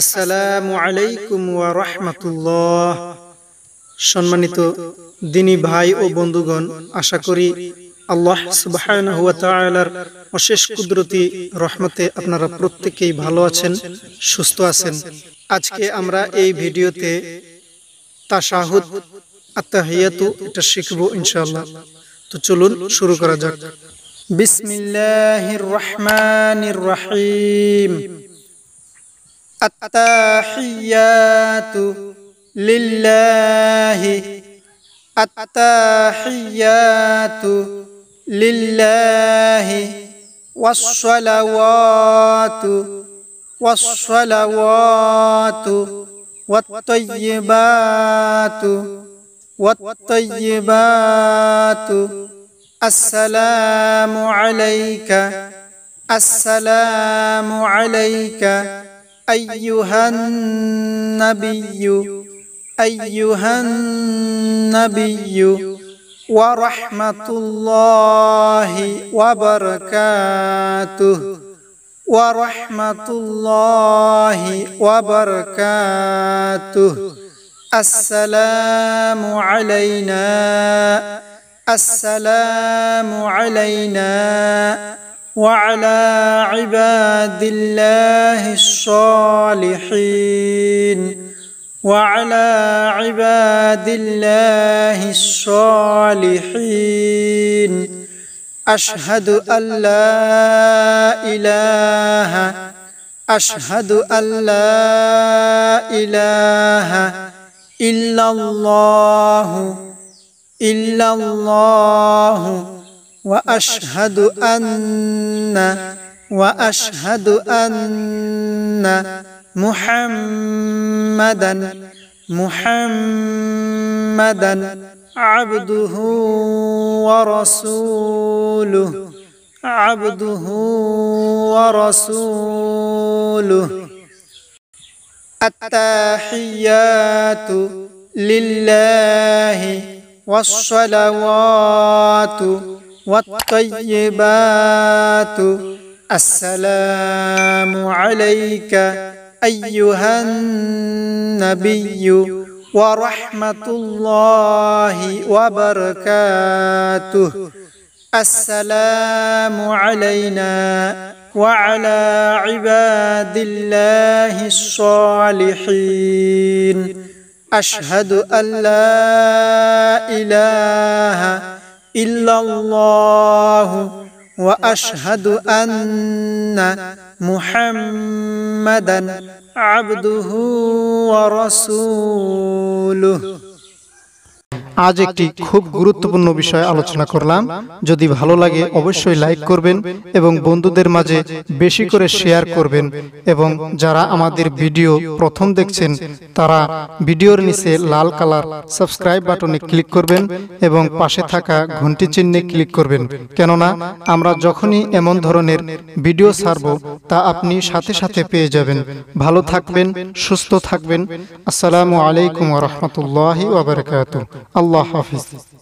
আসসালামু আলাইকুম ওয়া রাহমাতুল্লাহ সম্মানিত দিনী ভাই ও বন্ধুগণ আশা করি আল্লাহ সুবহানাহু ওয়া তাআলার অশেষ কুদরতি রহমতে আপনারা প্রত্যেকেই ভালো আছেন সুস্থ আছেন আজকে আমরা এই ভিডিওতে তাশাহুদ আত্তাহিয়াতু এটা শিখব ইনশাআল্লাহ তো চলুন শুরু করা যাক বিসমিল্লাহির রহমানির রহিম التحيات لله التحيات لله والصلوات والصلوات والطيبات والطيبات السلام عليك السلام عليك أيها النبي أيها النبي ورحمة الله وبركاته ورحمة الله وبركاته السلام علينا السلام علينا وعلى عباد الله الصالحين وعلى عباد الله الصالحين أشهد أن لا إله أشهد أن لا إله إلا الله إلا الله وأشهد أن وأشهد أن محمدا محمدا عبده ورسوله عبده ورسوله التحيات لله والصلوات والطيبات السلام عليك أيها النبي ورحمة الله وبركاته السلام علينا وعلى عباد الله الصالحين أشهد أن لا إله إلا إلا الله وأشهد أن محمدا عبده ورسوله আজ একটি খুব গুরুত্বপূর্ণ বিষয় আলোচনা করলাম যদি ভালো লাগে অবশ্যই লাইক করবেন এবং বন্ধুদের মাঝে বেশি করে শেয়ার করবেন এবং যারা আমাদের ভিডিও প্রথম দেখছেন তারা ভিডিওর নিচে লাল কালার সাবস্ক্রাইব বাটনে ক্লিক করবেন এবং পাশে থাকা ঘন্টি চিহ্নে ক্লিক করবেন কেননা আমরা যখনই এমন ধরনের ভিডিও ছাড়ব তা আপনি সাথে সাথে পেয়ে যাবেন ভালো থাকবেন সুস্থ থাকবেন আসসালামু আলাইকুম রহমতুল্লাহ ওবরাকাত Allah hafizdir.